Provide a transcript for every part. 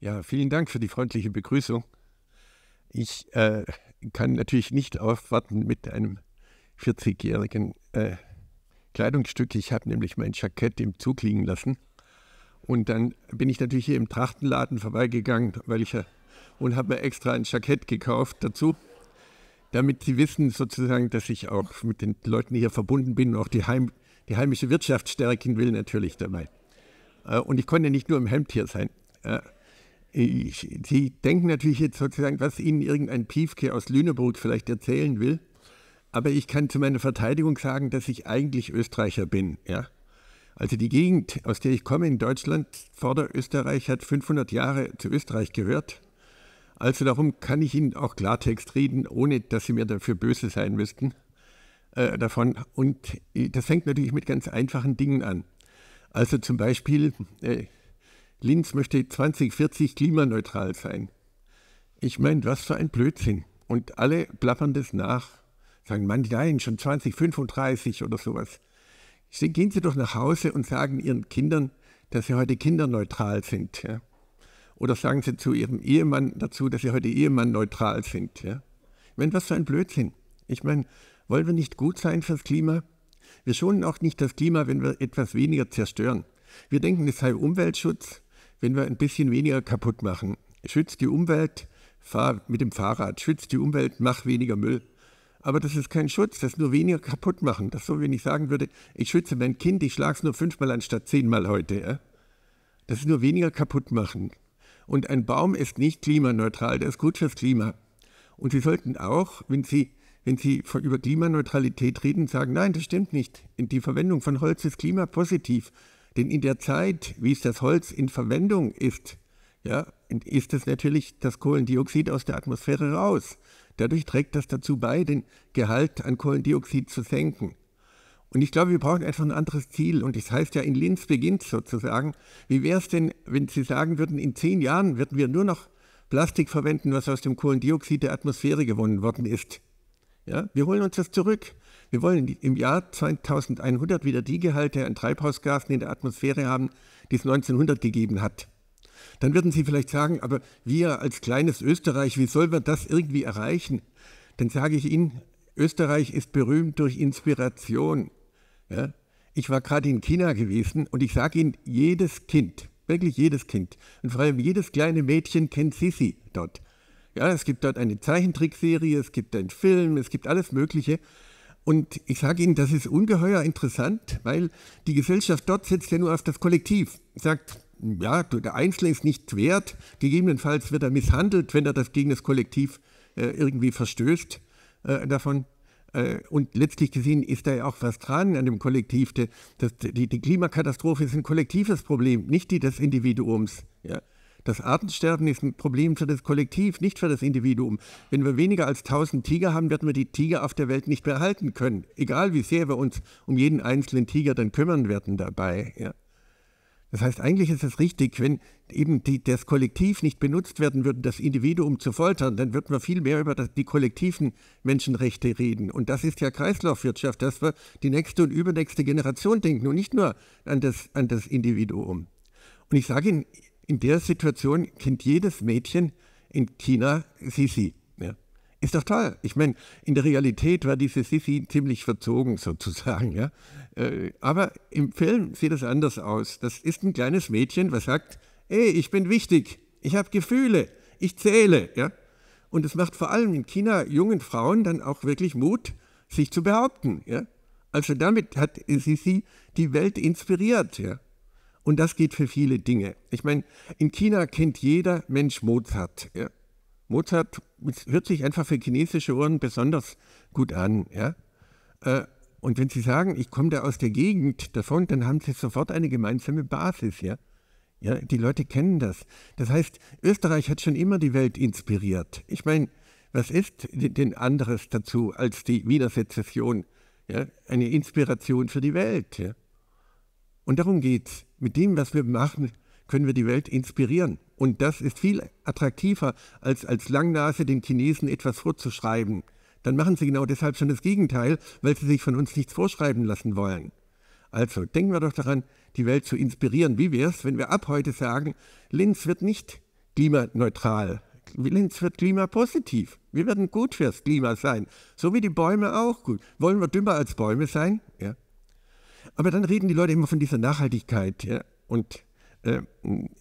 Ja, vielen Dank für die freundliche Begrüßung. Ich äh, kann natürlich nicht aufwarten mit einem 40-jährigen äh, Kleidungsstück. Ich habe nämlich mein Jackett im Zug liegen lassen. Und dann bin ich natürlich hier im Trachtenladen vorbeigegangen, weil ich ja, äh, und habe mir extra ein Jackett gekauft dazu, damit sie wissen sozusagen, dass ich auch mit den Leuten hier verbunden bin und auch die, Heim, die heimische Wirtschaft stärken will natürlich dabei. Äh, und ich konnte nicht nur im Hemd hier sein. Äh, Sie denken natürlich jetzt sozusagen, was Ihnen irgendein Piefke aus Lüneburg vielleicht erzählen will. Aber ich kann zu meiner Verteidigung sagen, dass ich eigentlich Österreicher bin. Ja? Also die Gegend, aus der ich komme in Deutschland, Vorderösterreich, hat 500 Jahre zu Österreich gehört. Also darum kann ich Ihnen auch Klartext reden, ohne dass Sie mir dafür böse sein müssten äh, davon. Und äh, das fängt natürlich mit ganz einfachen Dingen an. Also zum Beispiel, äh, Linz möchte 2040 klimaneutral sein. Ich meine, was für ein Blödsinn. Und alle plappern das nach, sagen, man, nein, schon 2035 oder sowas. Dann gehen Sie doch nach Hause und sagen Ihren Kindern, dass Sie heute kinderneutral sind. Ja? Oder sagen Sie zu Ihrem Ehemann dazu, dass Sie heute Ehemann neutral sind. Ja? Ich meine, was für ein Blödsinn. Ich meine, wollen wir nicht gut sein fürs Klima? Wir schonen auch nicht das Klima, wenn wir etwas weniger zerstören. Wir denken, es sei Umweltschutz, wenn wir ein bisschen weniger kaputt machen. Schützt die Umwelt, fahr mit dem Fahrrad, schützt die Umwelt, mach weniger Müll. Aber das ist kein Schutz, das ist nur weniger kaputt machen. Das ist so, wenn ich sagen würde, ich schütze mein Kind, ich schlage es nur fünfmal anstatt zehnmal heute. Ja? Das ist nur weniger kaputt machen. Und ein Baum ist nicht klimaneutral, der ist gut fürs Klima. Und Sie sollten auch, wenn Sie, wenn Sie über Klimaneutralität reden, sagen, nein, das stimmt nicht. Die Verwendung von Holz ist klimapositiv. Denn in der Zeit, wie es das Holz in Verwendung ist, ja, ist es natürlich das Kohlendioxid aus der Atmosphäre raus. Dadurch trägt das dazu bei, den Gehalt an Kohlendioxid zu senken. Und ich glaube, wir brauchen einfach ein anderes Ziel. Und das heißt ja, in Linz beginnt sozusagen. Wie wäre es denn, wenn Sie sagen würden, in zehn Jahren würden wir nur noch Plastik verwenden, was aus dem Kohlendioxid der Atmosphäre gewonnen worden ist? Ja, wir holen uns das zurück. Wir wollen im Jahr 2100 wieder die Gehalte an Treibhausgasen in der Atmosphäre haben, die es 1900 gegeben hat. Dann würden Sie vielleicht sagen, aber wir als kleines Österreich, wie sollen wir das irgendwie erreichen? Dann sage ich Ihnen, Österreich ist berühmt durch Inspiration. Ja? Ich war gerade in China gewesen und ich sage Ihnen, jedes Kind, wirklich jedes Kind und vor allem jedes kleine Mädchen kennt Sisi dort. Ja, es gibt dort eine Zeichentrickserie, es gibt einen Film, es gibt alles Mögliche. Und ich sage Ihnen, das ist ungeheuer interessant, weil die Gesellschaft dort setzt ja nur auf das Kollektiv. Sagt, ja, der Einzelne ist nicht wert, gegebenenfalls wird er misshandelt, wenn er das gegen das Kollektiv äh, irgendwie verstößt äh, davon. Äh, und letztlich gesehen ist da ja auch was dran an dem Kollektiv. Die, Klimakatastrophe ist ein kollektives Problem, nicht die des Individuums. Das Artensterben ist ein Problem für das Kollektiv, nicht für das Individuum. Wenn wir weniger als 1000 Tiger haben, werden wir die Tiger auf der Welt nicht behalten können. Egal wie sehr wir uns um jeden einzelnen Tiger dann kümmern werden dabei. Ja. Das heißt, eigentlich ist es richtig, wenn eben die, das Kollektiv nicht benutzt werden würde, das Individuum zu foltern, dann würden wir viel mehr über das, die kollektiven Menschenrechte reden. Und das ist ja Kreislaufwirtschaft, dass wir die nächste und übernächste Generation denken und nicht nur an das, an das Individuum. Und ich sage Ihnen, in der Situation kennt jedes Mädchen in China Sisi. Ja. Ist doch toll. Ich meine, in der Realität war diese Sisi ziemlich verzogen sozusagen. Ja. Äh, aber im Film sieht es anders aus. Das ist ein kleines Mädchen, was sagt, ey, ich bin wichtig, ich habe Gefühle, ich zähle. Ja. Und es macht vor allem in China jungen Frauen dann auch wirklich Mut, sich zu behaupten. Ja. Also damit hat Sisi die Welt inspiriert. Ja. Und das geht für viele Dinge. Ich meine, in China kennt jeder Mensch Mozart. Ja? Mozart hört sich einfach für chinesische Ohren besonders gut an. Ja? Äh, und wenn Sie sagen, ich komme da aus der Gegend davon, dann haben Sie sofort eine gemeinsame Basis. Ja? Ja, die Leute kennen das. Das heißt, Österreich hat schon immer die Welt inspiriert. Ich meine, was ist denn anderes dazu als die Wiener Sezession? Ja? Eine Inspiration für die Welt. Ja? Und darum geht's. Mit dem, was wir machen, können wir die Welt inspirieren. Und das ist viel attraktiver, als als Langnase den Chinesen etwas vorzuschreiben. Dann machen sie genau deshalb schon das Gegenteil, weil sie sich von uns nichts vorschreiben lassen wollen. Also denken wir doch daran, die Welt zu inspirieren. Wie wäre es, wenn wir ab heute sagen, Linz wird nicht klimaneutral. Linz wird klimapositiv. Wir werden gut fürs Klima sein. So wie die Bäume auch gut. Wollen wir dümmer als Bäume sein? Ja. Aber dann reden die Leute immer von dieser Nachhaltigkeit. Ja? Und äh,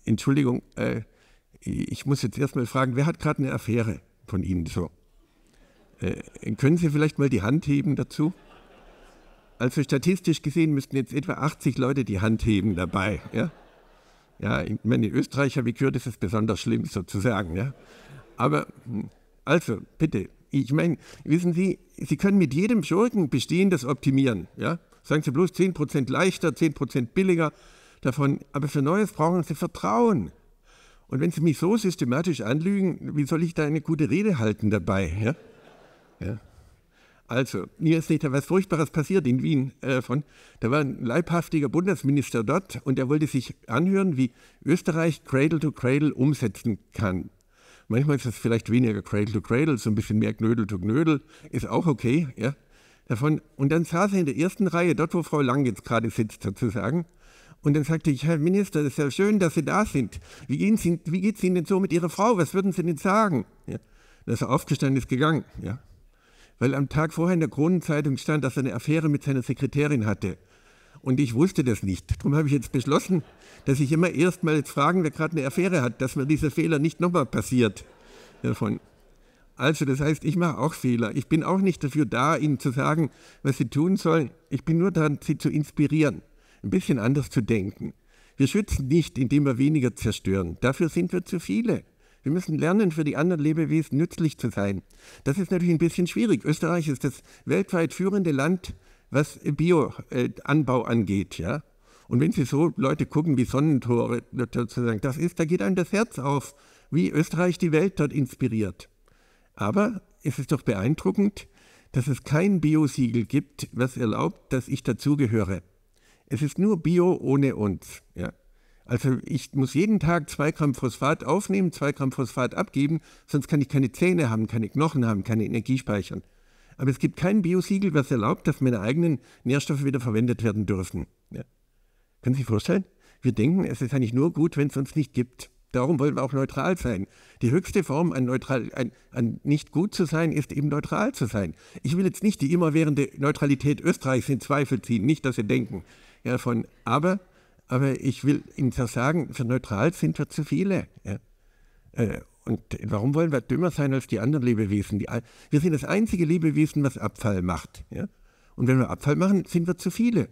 Entschuldigung, äh, ich muss jetzt erstmal fragen, wer hat gerade eine Affäre von Ihnen so? Äh, können Sie vielleicht mal die Hand heben dazu? Also statistisch gesehen müssten jetzt etwa 80 Leute die Hand heben dabei. Ja, ja ich meine, Österreicher, wie gehört, ist es besonders schlimm sozusagen. Ja? Aber, hm, also, bitte. Ich meine, wissen Sie, Sie können mit jedem Schurken Bestehendes optimieren. Ja? Sagen Sie bloß 10% leichter, 10% billiger davon. Aber für Neues brauchen Sie Vertrauen. Und wenn Sie mich so systematisch anlügen, wie soll ich da eine gute Rede halten dabei? Ja? Ja. Also, mir ist nicht etwas Furchtbares passiert in Wien. Äh, von, da war ein leibhaftiger Bundesminister dort und er wollte sich anhören, wie Österreich Cradle to Cradle umsetzen kann. Manchmal ist das vielleicht weniger Cradle to Cradle, so ein bisschen mehr Knödel to Knödel, ist auch okay. Ja? davon. Und dann saß er in der ersten Reihe, dort wo Frau Lang jetzt gerade sitzt sozusagen. Und dann sagte ich, Herr Minister, es ist ja schön, dass Sie da sind. Wie, gehen Sie, wie geht's Ihnen denn so mit Ihrer Frau? Was würden Sie denn sagen? Ja. Da ist er aufgestanden, ist gegangen. Ja. Weil am Tag vorher in der Kronenzeitung stand, dass er eine Affäre mit seiner Sekretärin hatte. Und ich wusste das nicht. Darum habe ich jetzt beschlossen, dass ich immer erst mal fragen, wer gerade eine Affäre hat, dass mir dieser Fehler nicht nochmal passiert. Davon. Also das heißt, ich mache auch Fehler. Ich bin auch nicht dafür da, Ihnen zu sagen, was Sie tun sollen. Ich bin nur daran, Sie zu inspirieren, ein bisschen anders zu denken. Wir schützen nicht, indem wir weniger zerstören. Dafür sind wir zu viele. Wir müssen lernen, für die anderen Lebewesen nützlich zu sein. Das ist natürlich ein bisschen schwierig. Österreich ist das weltweit führende Land, was Bioanbau angeht, ja. Und wenn Sie so Leute gucken wie Sonnentore, das ist, da geht einem das Herz auf, wie Österreich die Welt dort inspiriert. Aber es ist doch beeindruckend, dass es kein Bio-Siegel gibt, was erlaubt, dass ich dazugehöre. Es ist nur Bio ohne uns. Ja? Also ich muss jeden Tag 2 Gramm Phosphat aufnehmen, 2 Gramm Phosphat abgeben, sonst kann ich keine Zähne haben, keine Knochen haben, keine Energie speichern. Aber es gibt kein Biosiegel, was erlaubt, dass meine eigenen Nährstoffe wieder verwendet werden dürfen. Ja. Können Sie sich vorstellen? Wir denken, es ist eigentlich nur gut, wenn es uns nicht gibt. Darum wollen wir auch neutral sein. Die höchste Form an, neutral, an, an nicht gut zu sein, ist eben neutral zu sein. Ich will jetzt nicht die immerwährende Neutralität Österreichs in Zweifel ziehen, nicht, dass Sie denken ja, von aber, aber ich will Ihnen das sagen, für neutral sind wir zu viele. Ja. Äh, und warum wollen wir dümmer sein als die anderen Lebewesen? Die, wir sind das einzige Lebewesen, was Abfall macht. Ja? Und wenn wir Abfall machen, sind wir zu viele.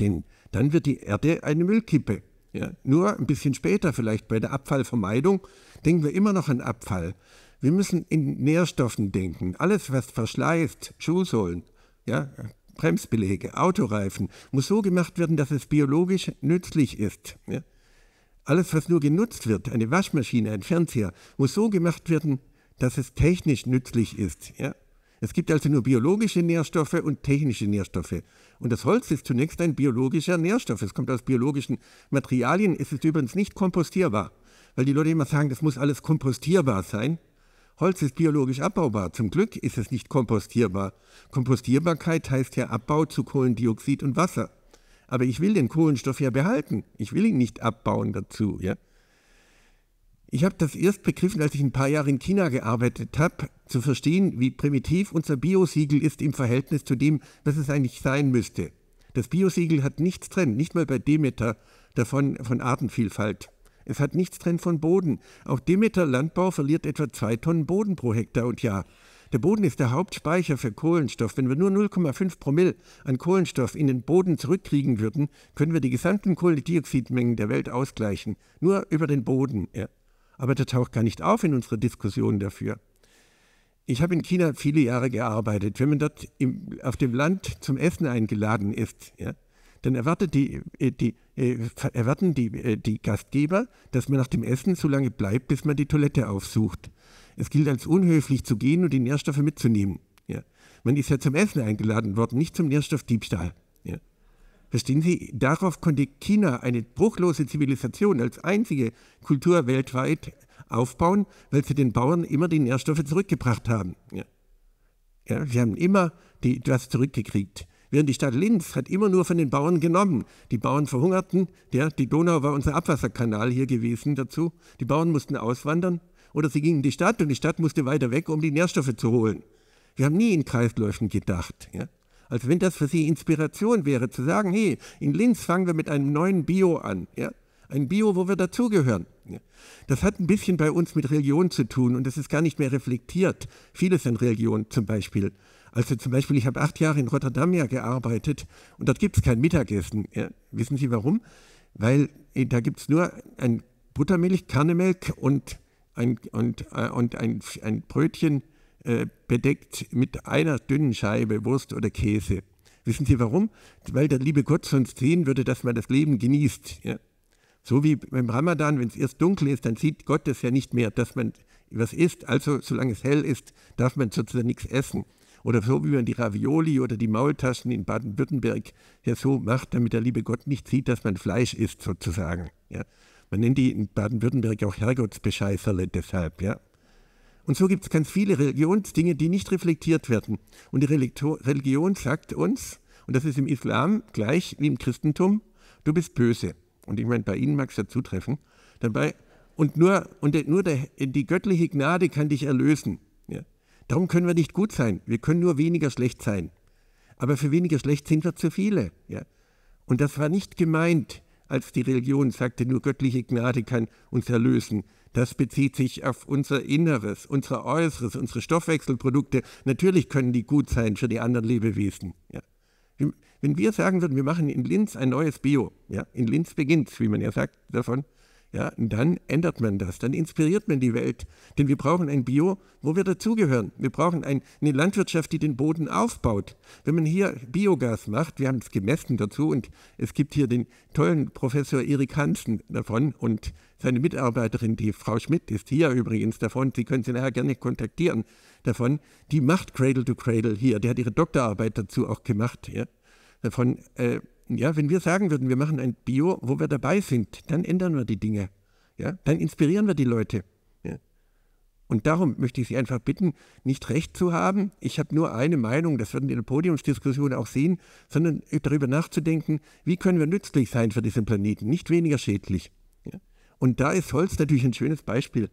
Denn dann wird die Erde eine Müllkippe. Ja, nur ein bisschen später vielleicht bei der Abfallvermeidung denken wir immer noch an Abfall. Wir müssen in Nährstoffen denken. Alles, was verschleißt, Schuhsohlen, ja, Bremsbeläge, Autoreifen, muss so gemacht werden, dass es biologisch nützlich ist. Ja. Alles, was nur genutzt wird, eine Waschmaschine, ein Fernseher, muss so gemacht werden, dass es technisch nützlich ist. Ja. Es gibt also nur biologische Nährstoffe und technische Nährstoffe. Und das Holz ist zunächst ein biologischer Nährstoff. Es kommt aus biologischen Materialien. Es ist übrigens nicht kompostierbar, weil die Leute immer sagen, das muss alles kompostierbar sein. Holz ist biologisch abbaubar. Zum Glück ist es nicht kompostierbar. Kompostierbarkeit heißt ja Abbau zu Kohlendioxid und Wasser. Aber ich will den Kohlenstoff ja behalten. Ich will ihn nicht abbauen dazu. Ja? Ich habe das erst begriffen, als ich ein paar Jahre in China gearbeitet habe, zu verstehen, wie primitiv unser Biosiegel ist im Verhältnis zu dem, was es eigentlich sein müsste. Das Biosiegel hat nichts drin, nicht mal bei Demeter davon von Artenvielfalt. Es hat nichts drin von Boden. Auch Demeter Landbau verliert etwa zwei Tonnen Boden pro Hektar und Jahr. Der Boden ist der Hauptspeicher für Kohlenstoff. Wenn wir nur 0,5 Promille an Kohlenstoff in den Boden zurückkriegen würden, können wir die gesamten Kohlendioxidmengen der Welt ausgleichen. Nur über den Boden. Ja aber der taucht gar nicht auf in unserer Diskussion dafür. Ich habe in China viele Jahre gearbeitet. Wenn man dort im, auf dem Land zum Essen eingeladen ist, ja, dann erwartet die, äh, die, äh, erwarten die, äh, die Gastgeber, dass man nach dem Essen so lange bleibt, bis man die Toilette aufsucht. Es gilt als unhöflich zu gehen und die Nährstoffe mitzunehmen. Ja. Man ist ja zum Essen eingeladen worden, nicht zum Nährstoffdiebstahl. Ja. Verstehen Sie, darauf konnte China eine bruchlose Zivilisation als einzige Kultur weltweit aufbauen, weil sie den Bauern immer die Nährstoffe zurückgebracht haben. Ja. ja sie haben immer die, was zurückgekriegt. Während die Stadt Linz hat immer nur von den Bauern genommen. Die Bauern verhungerten, ja, die Donau war unser Abwasserkanal hier gewesen dazu. Die Bauern mussten auswandern oder sie gingen in die Stadt und die Stadt musste weiter weg, um die Nährstoffe zu holen. Wir haben nie in Kreisläufen gedacht. Ja als wenn das für sie Inspiration wäre, zu sagen, hey, in Linz fangen wir mit einem neuen Bio an. Ja? Ein Bio, wo wir dazugehören. Ja? Das hat ein bisschen bei uns mit Religion zu tun und das ist gar nicht mehr reflektiert. Vieles in Religion zum Beispiel. Also zum Beispiel, ich habe acht Jahre in Rotterdam ja gearbeitet und dort gibt es kein Mittagessen. Ja? Wissen Sie warum? Weil äh, da gibt es nur ein Buttermilch, Karnemelk und ein, und, äh, und ein, ein Brötchen äh, bedeckt mit einer dünnen Scheibe Wurst oder Käse. Wissen Sie warum? Weil der liebe Gott sonst sehen würde, dass man das Leben genießt. Ja? So wie beim Ramadan, wenn es erst dunkel ist, dann sieht Gott es ja nicht mehr, dass man was isst. Also solange es hell ist, darf man sozusagen nichts essen. Oder so wie man die Ravioli oder die Maultaschen in Baden-Württemberg ja so macht, damit der liebe Gott nicht sieht, dass man Fleisch isst sozusagen. Ja? Man nennt die in Baden-Württemberg auch Herrgottsbescheißerle deshalb. Ja? Und so gibt es ganz viele Religionsdinge, die nicht reflektiert werden. Und die Religion sagt uns, und das ist im Islam gleich wie im Christentum, du bist böse. Und ich meine, bei Ihnen mag es ja zutreffen. Dabei, und nur, und der, nur der, die göttliche Gnade kann dich erlösen. Ja. Darum können wir nicht gut sein. Wir können nur weniger schlecht sein. Aber für weniger schlecht sind wir zu viele. Ja. Und das war nicht gemeint, als die Religion sagte, nur göttliche Gnade kann uns erlösen, das bezieht sich auf unser Inneres, unser Äußeres, unsere Stoffwechselprodukte. Natürlich können die gut sein für die anderen Lebewesen. Ja. Wenn wir sagen würden, wir machen in Linz ein neues Bio, ja, in Linz beginnt wie man ja sagt davon, ja, dann ändert man das, dann inspiriert man die Welt. Denn wir brauchen ein Bio, wo wir dazugehören. Wir brauchen ein, eine Landwirtschaft, die den Boden aufbaut. Wenn man hier Biogas macht, wir haben es gemessen dazu und es gibt hier den tollen Professor Erik Hansen davon und seine Mitarbeiterin, die Frau Schmidt, ist hier übrigens davon. Sie können sie nachher gerne kontaktieren davon. Die macht Cradle to Cradle hier. Die hat ihre Doktorarbeit dazu auch gemacht. Ja, davon. Äh, ja, wenn wir sagen würden, wir machen ein Bio, wo wir dabei sind, dann ändern wir die Dinge. Ja? Dann inspirieren wir die Leute. Ja? Und darum möchte ich Sie einfach bitten, nicht recht zu haben. Ich habe nur eine Meinung, das werden wir in der Podiumsdiskussion auch sehen, sondern darüber nachzudenken, wie können wir nützlich sein für diesen Planeten, nicht weniger schädlich. Ja? Und da ist Holz natürlich ein schönes Beispiel.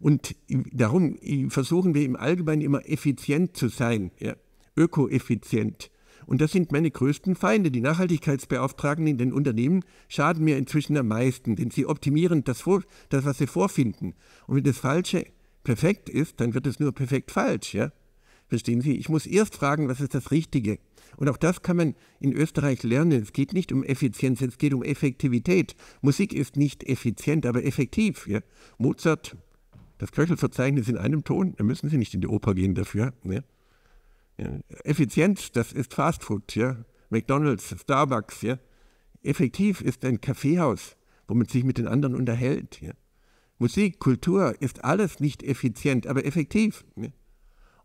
Und darum äh, versuchen wir im Allgemeinen immer effizient zu sein, ja? ökoeffizient. Und das sind meine größten Feinde. Die Nachhaltigkeitsbeauftragten in den Unternehmen schaden mir inzwischen am meisten, denn sie optimieren das, das was sie vorfinden. Und wenn das Falsche perfekt ist, dann wird es nur perfekt falsch. Ja? Verstehen Sie? Ich muss erst fragen, was ist das Richtige? Und auch das kann man in Österreich lernen. Es geht nicht um Effizienz, es geht um Effektivität. Musik ist nicht effizient, aber effektiv. Ja? Mozart, das Köchelverzeichnis in einem Ton, da müssen Sie nicht in die Oper gehen dafür. Ja? Ne? Äh, Effizienz, das ist Fastfood, ja. McDonalds, Starbucks, ja. Effektiv ist ein Kaffeehaus, wo man sich mit den anderen unterhält. Ja. Musik, Kultur ist alles nicht effizient, aber effektiv. Ja.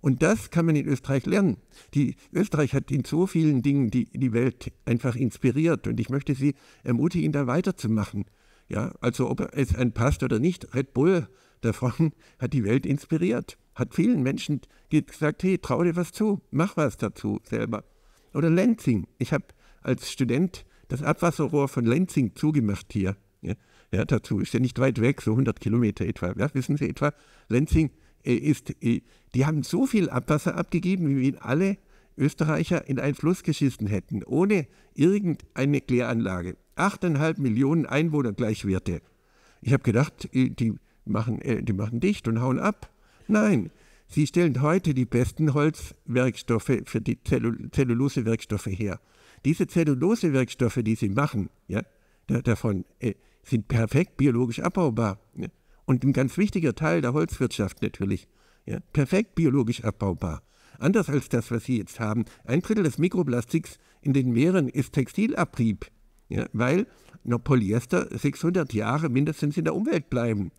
Und das kann man in Österreich lernen. Die, Österreich hat in so vielen Dingen die, die Welt einfach inspiriert und ich möchte Sie ermutigen, da weiterzumachen. Ja, also ob es einen passt oder nicht, Red Bull davon hat die Welt inspiriert hat vielen Menschen gesagt, hey, trau dir was zu, mach was dazu selber. Oder Lenzing. Ich habe als Student das Abwasserrohr von Lenzing zugemacht hier. Ja, ja, dazu ist ja nicht weit weg, so 100 Kilometer etwa. Ja, wissen Sie etwa, Lenzing äh, ist, äh, die haben so viel Abwasser abgegeben, wie alle Österreicher in einen Fluss geschissen hätten, ohne irgendeine Kläranlage. 8,5 Millionen Einwohner Gleichwerte. Ich habe gedacht, äh, die machen, äh, die machen dicht und hauen ab. Nein, sie stellen heute die besten Holzwerkstoffe für die Zellul Zellulosewerkstoffe her. Diese Zellulosewerkstoffe, die sie machen, ja, davon äh, sind perfekt biologisch abbaubar. Ja. Ne? Und ein ganz wichtiger Teil der Holzwirtschaft natürlich. Ja, perfekt biologisch abbaubar. Anders als das, was Sie jetzt haben. Ein Drittel des Mikroplastiks in den Meeren ist Textilabrieb, ja, weil noch Polyester 600 Jahre mindestens in der Umwelt bleiben.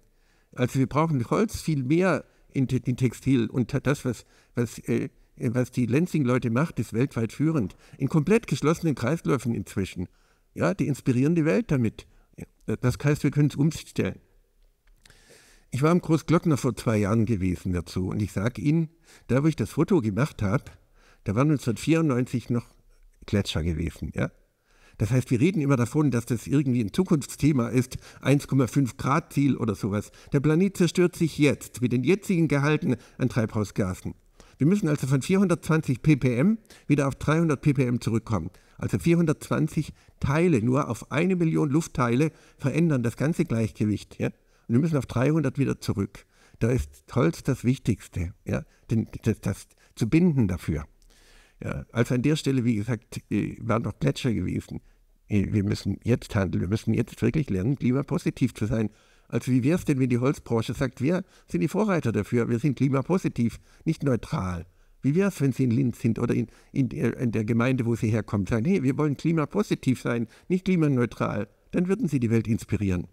Also wir brauchen Holz viel mehr in, in Textil. Und das, was, was, äh, äh was die Lenzing-Leute macht, ist weltweit führend. In komplett geschlossenen Kreisläufen inzwischen. Ja, die inspirieren die Welt damit. Das heißt, wir können es umstellen. Ich war im Großglockner vor zwei Jahren gewesen dazu und ich sage Ihnen, da wo ich das Foto gemacht habe, da waren 1994 noch Gletscher gewesen. Ja? Das heißt, wir reden immer davon, dass das irgendwie ein Zukunftsthema ist, 1,5 Grad Ziel oder sowas. Der Planet zerstört sich jetzt mit den jetzigen Gehalten an Treibhausgasen. Wir müssen also von 420 ppm wieder auf 300 ppm zurückkommen. Also 420 Teile nur auf eine Million Luftteile verändern das ganze Gleichgewicht. Ja? Und wir müssen auf 300 wieder zurück. Da ist Holz das Wichtigste, ja? Den, das, das zu binden dafür. Ja, also an der Stelle, wie gesagt, äh, waren doch Gletscher gewesen wir müssen jetzt handeln, wir müssen jetzt wirklich lernen, klimapositiv zu sein. Also wie wäre es denn, wenn die Holzbranche sagt, wir sind die Vorreiter dafür, wir sind klimapositiv, nicht neutral. Wie wäre es, wenn Sie in Linz sind oder in, in, der, in der Gemeinde, wo Sie herkommen, sagen, hey, wir wollen klimapositiv sein, nicht klimaneutral. Dann würden Sie die Welt inspirieren.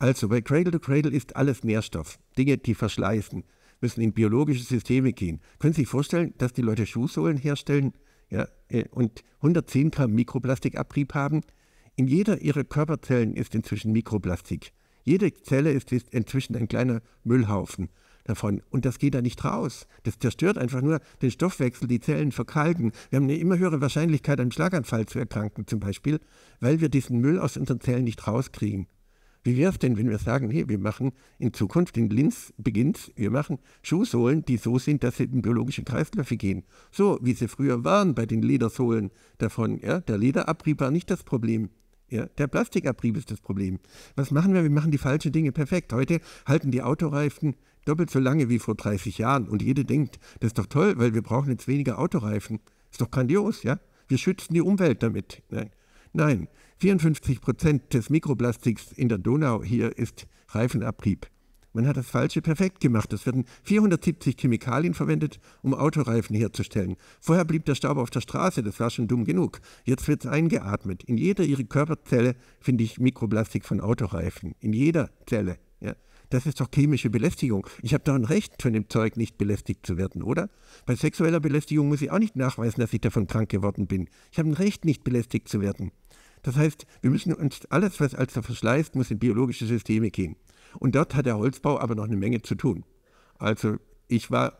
Also bei Cradle to Cradle ist alles Nährstoff. Dinge, die verschleißen, müssen in biologische Systeme gehen. Können Sie sich vorstellen, dass die Leute Schuhsohlen herstellen? ja, äh, und 110 Gramm Mikroplastikabrieb haben. In jeder ihrer Körperzellen ist inzwischen Mikroplastik. Jede Zelle ist inzwischen ein kleiner Müllhaufen davon. Und das geht da nicht raus. Das zerstört einfach nur den Stoffwechsel, die Zellen verkalken. Wir haben eine immer höhere Wahrscheinlichkeit, an einem Schlaganfall zu erkranken zum Beispiel, weil wir diesen Müll aus unseren Zellen nicht rauskriegen. Wie wäre es denn, wenn wir sagen, hey, wir machen in Zukunft, in Linz beginnt, wir machen Schuhsohlen, die so sind, dass sie in biologische Kreisläufe gehen. So, wie sie früher waren bei den Ledersohlen davon. Ja? Der Lederabrieb war nicht das Problem. Ja, der Plastikabrieb ist das Problem. Was machen wir? Wir machen die falschen Dinge perfekt. Heute halten die Autoreifen doppelt so lange wie vor 30 Jahren. Und jeder denkt, das ist doch toll, weil wir brauchen jetzt weniger Autoreifen. Ist doch grandios, ja? Wir schützen die Umwelt damit. Nein. Nein, 54 Prozent des Mikroplastiks in der Donau hier ist Reifenabrieb. Man hat das Falsche perfekt gemacht. Es werden 470 Chemikalien verwendet, um Autoreifen herzustellen. Vorher blieb der Staub auf der Straße, das war schon dumm genug. Jetzt wird es eingeatmet. In jeder ihrer Körperzelle finde ich Mikroplastik von Autoreifen. In jeder Zelle. Ja. Das ist doch chemische Belästigung. Ich habe doch ein Recht, von dem Zeug nicht belästigt zu werden, oder? Bei sexueller Belästigung muss ich auch nicht nachweisen, dass ich davon krank geworden bin. Ich habe ein Recht, nicht belästigt zu werden. Das heißt, wir müssen uns alles, was Alster verschleißt, muss in biologische Systeme gehen. Und dort hat der Holzbau aber noch eine Menge zu tun. Also ich war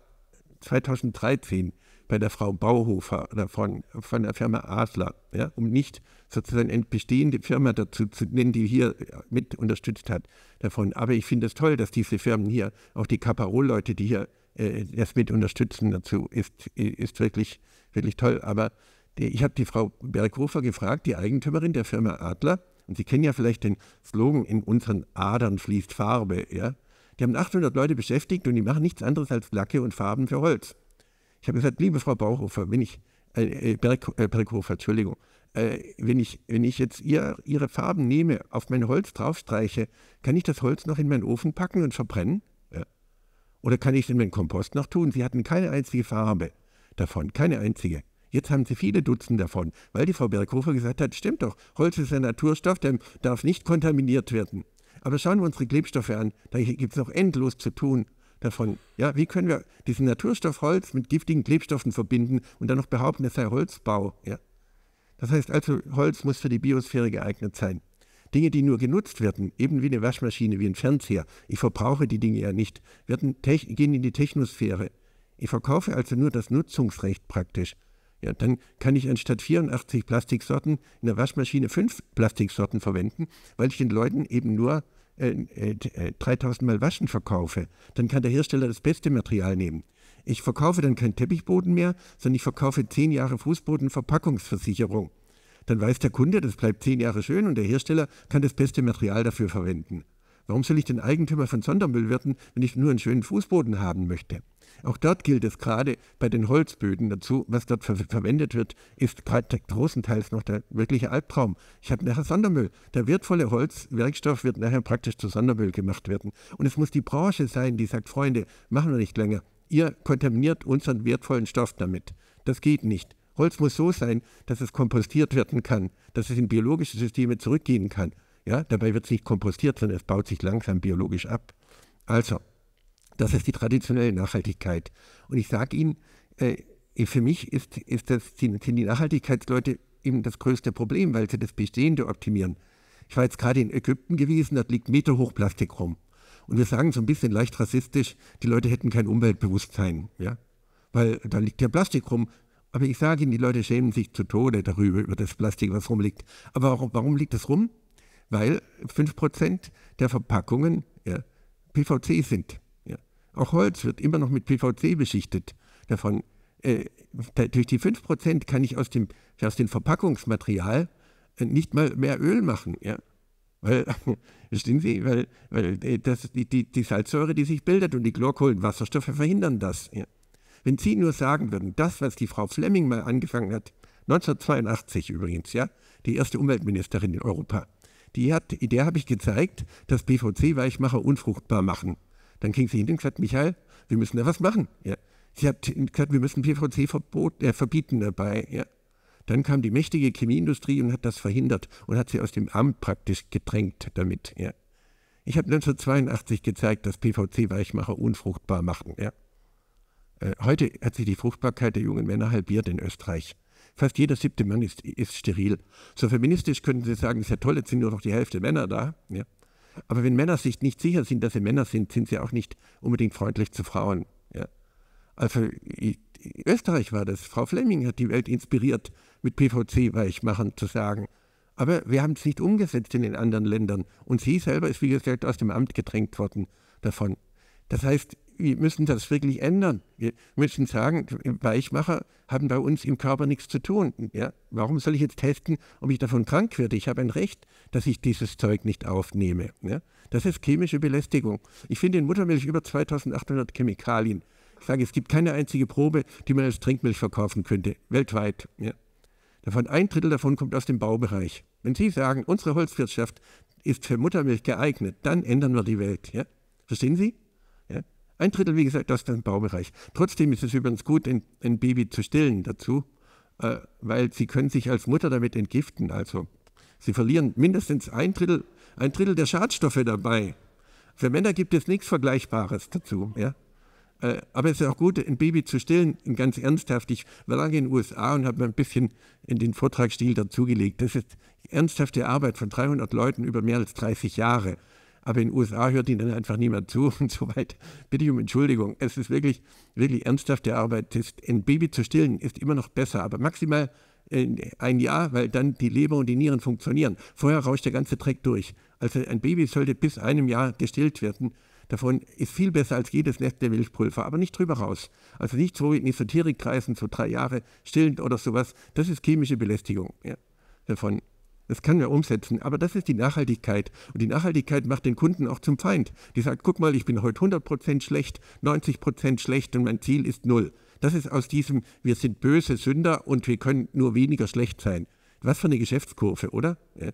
2013 bei der Frau Bauhofer davon, von der Firma Asler, ja, um nicht sozusagen eine bestehende Firma dazu zu nennen, die hier äh, mit unterstützt hat davon. Aber ich finde es toll, dass diese Firmen hier, auch die Caparol-Leute, die hier äh, das mit unterstützen dazu, ist, äh, ist wirklich, wirklich toll. Aber ich habe die Frau Berghofer gefragt, die Eigentümerin der Firma Adler, und Sie kennen ja vielleicht den Slogan, in unseren Adern fließt Farbe, ja? Die haben 800 Leute beschäftigt und die machen nichts anderes als Lacke und Farben für Holz. Ich habe gesagt, liebe Frau Bauhofer, wenn ich, äh, äh, Berg, äh, Berghofer, Entschuldigung, äh, wenn, ich, wenn ich jetzt ihr, Ihre Farben nehme, auf mein Holz draufstreiche, kann ich das Holz noch in meinen Ofen packen und verbrennen? Ja. Oder kann ich es in meinen Kompost noch tun? Sie hatten keine einzige Farbe davon, keine einzige. Jetzt haben sie viele Dutzend davon, weil die Frau Berghofer gesagt hat, stimmt doch, Holz ist ein Naturstoff, der darf nicht kontaminiert werden. Aber schauen wir unsere Klebstoffe an, da gibt es noch endlos zu tun davon. Ja, wie können wir diesen Naturstoff Holz mit giftigen Klebstoffen verbinden und dann noch behaupten, es sei Holzbau? Ja. Das heißt also, Holz muss für die Biosphäre geeignet sein. Dinge, die nur genutzt werden, eben wie eine Waschmaschine, wie ein Fernseher, ich verbrauche die Dinge ja nicht, werden, gehen in die Technosphäre. Ich verkaufe also nur das Nutzungsrecht praktisch. Ja, dann kann ich anstatt 84 Plastiksorten in der Waschmaschine fünf Plastiksorten verwenden, weil ich den Leuten eben nur äh, äh, 3000 äh, Mal Waschen verkaufe. Dann kann der Hersteller das beste Material nehmen. Ich verkaufe dann keinen Teppichboden mehr, sondern ich verkaufe zehn Jahre Fußbodenverpackungsversicherung. Dann weiß der Kunde, das bleibt zehn Jahre schön und der Hersteller kann das beste Material dafür verwenden. Warum soll ich denn Eigentümer von Sondermüll werden, wenn ich nur einen schönen Fußboden haben möchte? Auch dort gilt es gerade bei den Holzböden dazu, was dort ver verwendet wird, ist gerade großenteils noch der wirkliche Albtraum. Ich habe nachher Sondermüll. Der wertvolle Holzwerkstoff wird nachher praktisch zu Sondermüll gemacht werden. Und es muss die Branche sein, die sagt, Freunde, machen wir nicht länger. Ihr kontaminiert unseren wertvollen Stoff damit. Das geht nicht. Holz muss so sein, dass es kompostiert werden kann, dass es in biologische Systeme zurückgehen kann. Ja, dabei wird es nicht kompostiert, sondern es baut sich langsam biologisch ab. Also, das ist die traditionelle Nachhaltigkeit. Und ich sage Ihnen, äh, für mich ist, ist das, sind die Nachhaltigkeitsleute eben das größte Problem, weil sie das Bestehende optimieren. Ich war jetzt gerade in Ägypten gewesen, dort liegt meterhoch Plastik rum. Und wir sagen so ein bisschen leicht rassistisch, die Leute hätten kein Umweltbewusstsein, ja? Weil da liegt ja Plastik rum. Aber ich sage Ihnen, die Leute schämen sich zu Tode darüber, über das Plastik, was rumliegt. Aber warum, warum liegt das rum? weil 5% der Verpackungen ja, PVC sind. Ja. Auch Holz wird immer noch mit PVC beschichtet. Davon, äh, durch die 5% kann ich aus dem, aus dem Verpackungsmaterial äh, nicht mal mehr Öl machen. Ja. Weil, verstehen Sie, weil, weil äh, das, die, die, die Salzsäure, die sich bildet und die Chlorkohlenwasserstoffe verhindern das. Ja. Wenn Sie nur sagen würden, das, was die Frau Fleming mal angefangen hat, 1982 übrigens, ja, die erste Umweltministerin in Europa, die hat, der habe ich gezeigt, dass PVC-Weichmacher unfruchtbar machen. Dann ging sie hin und gesagt, Michael, wir müssen da was machen. Ja. Sie hat gesagt, wir müssen PVC verbot, äh, verbieten dabei. Ja. Dann kam die mächtige Chemieindustrie und hat das verhindert und hat sie aus dem Amt praktisch gedrängt damit. Ja. Ich habe 1982 gezeigt, dass PVC-Weichmacher unfruchtbar machen. Ja. Äh, heute hat sich die Fruchtbarkeit der jungen Männer halbiert in Österreich. Fast jeder siebte Mann ist, ist steril. So feministisch könnten Sie sagen, ist ja toll, jetzt sind nur noch die Hälfte Männer da. Ja. Aber wenn Männer sich nicht sicher sind, dass sie Männer sind, sind sie auch nicht unbedingt freundlich zu Frauen. Ja. Also Österreich war das. Frau Fleming hat die Welt inspiriert, mit PVC weichmachen zu sagen. Aber wir haben es nicht umgesetzt in den anderen Ländern. Und sie selber ist, wie gesagt, aus dem Amt gedrängt worden davon. Das heißt, wir müssen das wirklich ändern. Wir müssen sagen, Weichmacher haben bei uns im Körper nichts zu tun. Ja? Warum soll ich jetzt testen, ob ich davon krank werde? Ich habe ein Recht, dass ich dieses Zeug nicht aufnehme. Ja? Das ist chemische Belästigung. Ich finde in Muttermilch über 2800 Chemikalien. Ich sage, es gibt keine einzige Probe, die man als Trinkmilch verkaufen könnte, weltweit. Ja? Davon ein Drittel davon kommt aus dem Baubereich. Wenn Sie sagen, unsere Holzwirtschaft ist für Muttermilch geeignet, dann ändern wir die Welt. Ja? Verstehen Sie? Ein Drittel, wie gesagt, das ist ein Baubereich. Trotzdem ist es übrigens gut, ein, ein Baby zu stillen dazu, äh, weil sie können sich als Mutter damit entgiften. Also sie verlieren mindestens ein Drittel, ein Drittel der Schadstoffe dabei. Für Männer gibt es nichts Vergleichbares dazu. Ja? Äh, aber es ist auch gut, ein Baby zu stillen, ganz ernsthaft. Ich war lange in den USA und habe mir ein bisschen in den Vortragsstil dazugelegt. Das ist ernsthafte Arbeit von 300 Leuten über mehr als 30 Jahre aber in den USA hört ihnen dann einfach niemand zu und so weiter. Bitte ich um Entschuldigung. Es ist wirklich, wirklich ernsthafte Arbeit. ein Baby zu stillen ist immer noch besser, aber maximal ein Jahr, weil dann die Leber und die Nieren funktionieren. Vorher rauscht der ganze Dreck durch. Also ein Baby sollte bis einem Jahr gestillt werden. Davon ist viel besser als jedes Nest der Milchpulver, aber nicht drüber raus. Also nicht so in Esoterik kreisen, so drei Jahre stillend oder sowas. Das ist chemische Belästigung ja, davon. Das kann man umsetzen. Aber das ist die Nachhaltigkeit. Und die Nachhaltigkeit macht den Kunden auch zum Feind. Die sagt, guck mal, ich bin heute 100% schlecht, 90% schlecht und mein Ziel ist null. Das ist aus diesem, wir sind böse Sünder und wir können nur weniger schlecht sein. Was für eine Geschäftskurve, oder? Ja.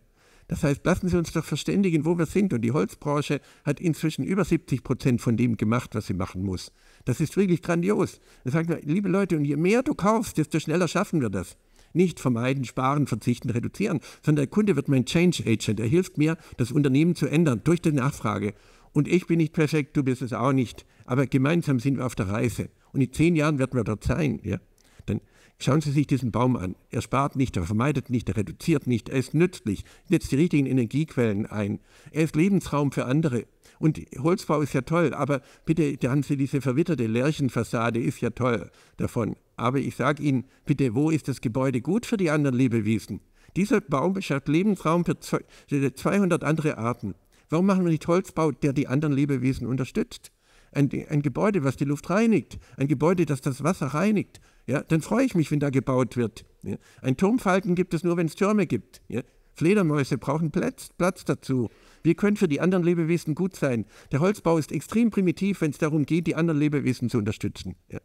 Das heißt, lassen Sie uns doch verständigen, wo wir sind. Und die Holzbranche hat inzwischen über 70 von dem gemacht, was sie machen muss. Das ist wirklich grandios. Dann sagen wir, liebe Leute, und je mehr du kaufst, desto schneller schaffen wir das. Nicht vermeiden, sparen, verzichten, reduzieren, sondern der Kunde wird mein Change Agent. Er hilft mir, das Unternehmen zu ändern durch die Nachfrage. Und ich bin nicht perfekt, du bist es auch nicht. Aber gemeinsam sind wir auf der Reise. Und in zehn Jahren werden wir dort sein. Ja? Dann schauen Sie sich diesen Baum an. Er spart nicht, er vermeidet nicht, er reduziert nicht, er ist nützlich, setzt die richtigen Energiequellen ein. Er ist Lebensraum für andere. Und Holzbau ist ja toll, aber bitte, da haben Sie diese verwitterte Lärchenfassade, ist ja toll davon. Aber ich sage Ihnen, bitte, wo ist das Gebäude gut für die anderen Lebewesen? Dieser Baum schafft Lebensraum für 200 äh, andere Arten. Warum machen wir nicht Holzbau, der die anderen Lebewesen unterstützt? Ein, ein Gebäude, was die Luft reinigt, ein Gebäude, das das Wasser reinigt, ja, dann freue ich mich, wenn da gebaut wird. Ja. Ein Turmfalken gibt es nur, wenn es Türme gibt. Ja. Fledermäuse brauchen Platz, Platz dazu. Wir können für die anderen Lebewesen gut sein. Der Holzbau ist extrem primitiv, wenn es darum geht, die anderen Lebewesen zu unterstützen. Ja.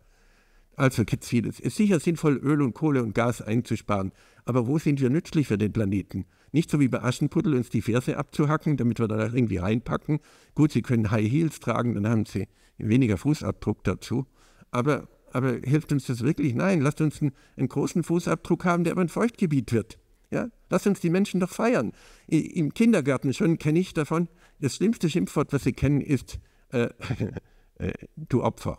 Also Kitzin, es ist sicher sinnvoll, Öl und Kohle und Gas einzusparen, aber wo sind wir nützlich für den Planeten? Nicht so wie bei Aschenputtel uns die Ferse abzuhacken, damit wir da irgendwie reinpacken. Gut, Sie können High Heels tragen, dann haben Sie weniger Fußabdruck dazu. Aber, aber hilft uns das wirklich? Nein, lasst uns einen, einen großen Fußabdruck haben, der aber ein Feuchtgebiet wird. Ja? Lasst uns die Menschen doch feiern. Im Kindergarten schon kenne ich davon, das schlimmste Schimpfwort, was sie kennen, ist äh, äh, du Opfer.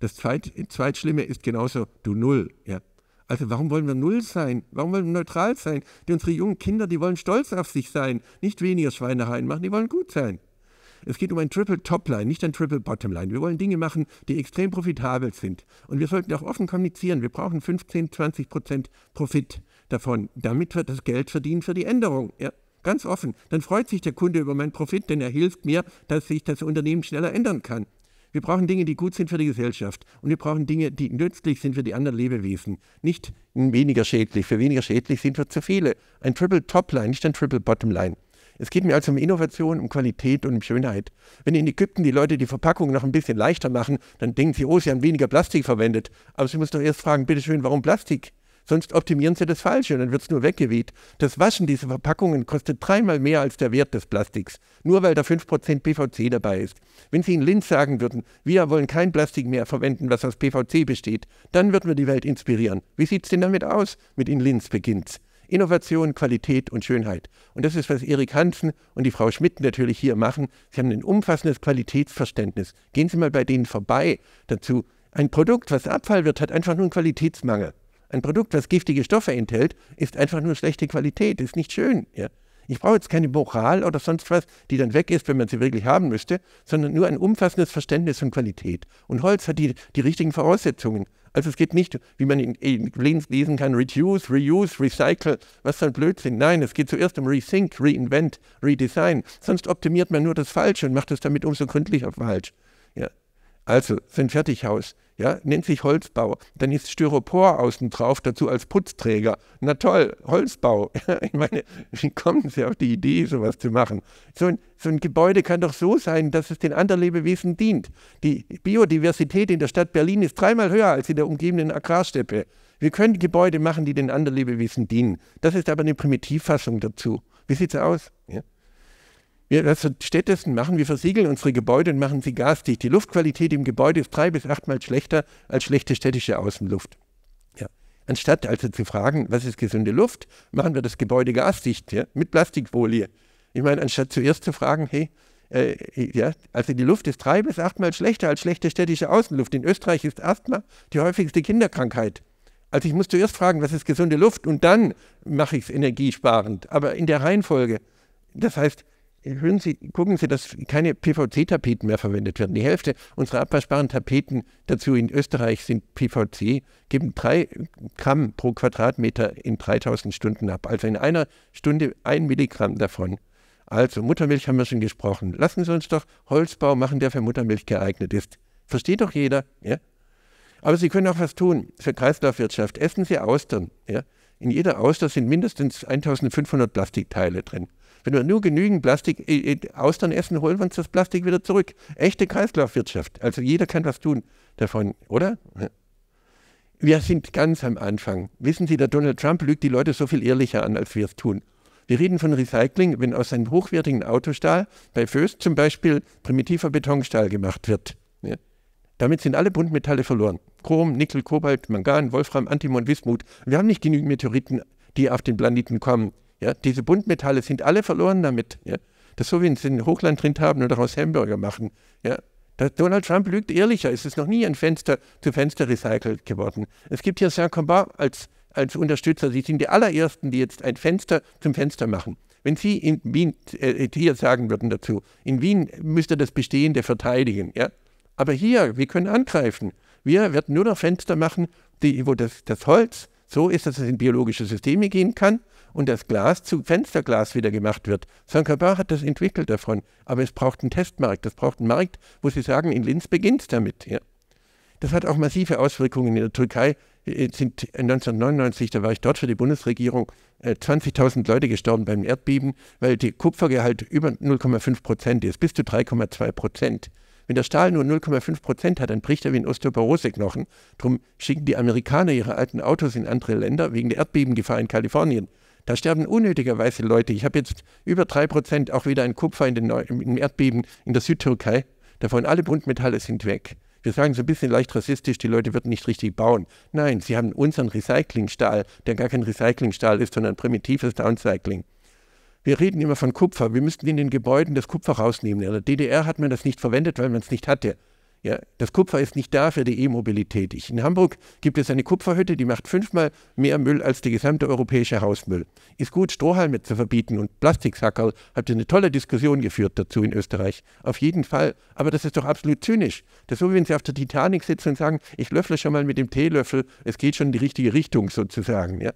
Das Zweit, Zweitschlimme ist genauso, du Null. Ja. Also warum wollen wir Null sein? Warum wollen wir neutral sein? Die unsere jungen Kinder, die wollen stolz auf sich sein, nicht weniger Schweinereien machen, die wollen gut sein. Es geht um ein Triple Topline, nicht ein Triple Bottomline. Wir wollen Dinge machen, die extrem profitabel sind. Und wir sollten auch offen kommunizieren. Wir brauchen 15, 20 Prozent Profit davon. Damit wir das Geld verdienen für die Änderung. Ja, ganz offen. Dann freut sich der Kunde über meinen Profit, denn er hilft mir, dass sich das Unternehmen schneller ändern kann. Wir brauchen Dinge, die gut sind für die Gesellschaft. Und wir brauchen Dinge, die nützlich sind für die anderen Lebewesen. Nicht weniger schädlich. Für weniger schädlich sind wir zu viele. Ein Triple Top Line, nicht ein Triple Bottom Line. Es geht mir also um Innovation, um Qualität und um Schönheit. Wenn in Ägypten die Leute die Verpackung noch ein bisschen leichter machen, dann denken sie, oh, sie haben weniger Plastik verwendet. Aber sie müssen doch erst fragen, bitteschön, warum Plastik? Sonst optimieren sie das Falsche und dann wird es nur weggeweht. Das Waschen dieser Verpackungen kostet dreimal mehr als der Wert des Plastiks, nur weil da 5% PVC dabei ist. Wenn Sie in Linz sagen würden, wir wollen kein Plastik mehr verwenden, was aus PVC besteht, dann würden wir die Welt inspirieren. Wie sieht es denn damit aus? Mit in Linz beginnt's. Innovation, Qualität und Schönheit. Und das ist, was Erik Hansen und die Frau Schmidt natürlich hier machen. Sie haben ein umfassendes Qualitätsverständnis. Gehen Sie mal bei denen vorbei dazu. Ein Produkt, was Abfall wird, hat einfach nur einen Qualitätsmangel. Ein Produkt, was giftige Stoffe enthält, ist einfach nur schlechte Qualität, ist nicht schön. Ja. Ich brauche jetzt keine Moral oder sonst was, die dann weg ist, wenn man sie wirklich haben müsste, sondern nur ein umfassendes Verständnis von Qualität. Und Holz hat die, die richtigen Voraussetzungen. Also es geht nicht, wie man in, in lesen kann, reduce, reuse, recycle, was für ein Blödsinn. Nein, es geht zuerst um rethink, reinvent, redesign. Sonst optimiert man nur das Falsche und macht es damit umso gründlicher falsch. Also, so ein Fertighaus, ja, nennt sich Holzbau. Dann ist Styropor außen drauf, dazu als Putzträger. Na toll, Holzbau. ich meine, wie kommen Sie auf die Idee, sowas zu machen? So ein, so ein Gebäude kann doch so sein, dass es den anderen Lebewesen dient. Die Biodiversität in der Stadt Berlin ist dreimal höher als in der umgebenden Agrarsteppe. Wir können Gebäude machen, die den anderen Lebewesen dienen. Das ist aber eine Primitivfassung dazu. Wie sieht es aus? Ja? Wir, was stattdessen machen, wir versiegeln unsere Gebäude und machen sie gasdicht. Die Luftqualität im Gebäude ist drei bis achtmal schlechter als schlechte städtische Außenluft. Ja. Anstatt also zu fragen, was ist gesunde Luft, machen wir das Gebäude gasdicht ja, mit Plastikfolie. Ich meine, anstatt zuerst zu fragen, hey, äh, äh, ja, also die Luft ist drei bis achtmal schlechter als schlechte städtische Außenluft. In Österreich ist Asthma die häufigste Kinderkrankheit. Also ich muss zuerst fragen, was ist gesunde Luft und dann mache ich es energiesparend, aber in der Reihenfolge. Das heißt, hören Sie, gucken Sie, dass keine PVC-Tapeten mehr verwendet werden. Die Hälfte unserer abwaschbaren Tapeten dazu in Österreich sind PVC, geben 3 Gramm pro Quadratmeter in 3000 Stunden ab. Also in einer Stunde ein Milligramm davon. Also Muttermilch haben wir schon gesprochen. Lassen Sie uns doch Holzbau machen, der für Muttermilch geeignet ist. Versteht doch jeder. Ja? Aber Sie können auch was tun für Kreislaufwirtschaft. Essen Sie Austern. Ja? In jeder Auster sind mindestens 1500 Plastikteile drin. Wenn wir nur genügend Plastik, äh, äh, Austern essen, holen wir uns das Plastik wieder zurück. Echte Kreislaufwirtschaft. Also jeder kann was tun davon, oder? Wir sind ganz am Anfang. Wissen Sie, der Donald Trump lügt die Leute so viel ehrlicher an, als wir es tun. Wir reden von Recycling, wenn aus einem hochwertigen Autostahl bei Föst zum Beispiel primitiver Betonstahl gemacht wird. Ja. Damit sind alle Buntmetalle verloren. Chrom, Nickel, Kobalt, Mangan, Wolfram, Antimon, Wismut. Wir haben nicht genügend Meteoriten, die auf den Planeten kommen. Ja, diese Buntmetalle sind alle verloren damit. Ja. Das ist so wie sie in Hochland drin haben und daraus Hamburger machen. Ja. Das Donald Trump lügt ehrlicher. Es ist noch nie ein Fenster zu Fenster recycelt geworden. Es gibt hier Saint-Combat als, als Unterstützer. Sie sind die allerersten, die jetzt ein Fenster zum Fenster machen. Wenn Sie in Wien äh, hier sagen würden dazu, in Wien müsste das Bestehende verteidigen. Ja? Aber hier, wir können angreifen. Wir werden nur noch Fenster machen, die, wo das, das Holz so ist, dass es in biologische Systeme gehen kann und das Glas zu Fensterglas wieder gemacht wird. Saint-Gobain hat das entwickelt davon, aber es braucht einen Testmarkt, es braucht einen Markt, wo sie sagen, in Linz beginnt es damit. Ja. Das hat auch massive Auswirkungen in der Türkei. Äh, äh, sind 1999, da war ich dort für die Bundesregierung, 20.000 äh, Leute gestorben beim Erdbeben, weil der Kupfergehalt über 0,5 Prozent ist, bis zu 3,2 Prozent. Wenn der Stahl nur 0,5 Prozent hat, dann bricht er wie ein Osteoporose-Knochen. Drum schicken die Amerikaner ihre alten Autos in andere Länder wegen der Erdbebengefahr in Kalifornien. Da sterben unnötigerweise Leute. Ich habe jetzt über 3% auch wieder ein Kupfer in den Neu im Erdbeben in der Südtürkei. Davon alle Buntmetalle sind weg. Wir sagen so ein bisschen leicht rassistisch, die Leute würden nicht richtig bauen. Nein, sie haben unseren Recyclingstahl, der gar kein Recyclingstahl ist, sondern primitives Downcycling. Wir reden immer von Kupfer. Wir müssten in den Gebäuden das Kupfer rausnehmen. In der DDR hat man das nicht verwendet, weil man es nicht hatte. Ja, das Kupfer ist nicht da für die E-Mobilität. In Hamburg gibt es eine Kupferhütte, die macht fünfmal mehr Müll als der gesamte europäische Hausmüll. Ist gut, Strohhalme zu verbieten und Plastiksackerl. Habt ihr eine tolle Diskussion geführt dazu in Österreich? Auf jeden Fall. Aber das ist doch absolut zynisch. Das ist so, wie wenn Sie auf der Titanic sitzen und sagen, ich löffle schon mal mit dem Teelöffel, es geht schon in die richtige Richtung sozusagen. Ja?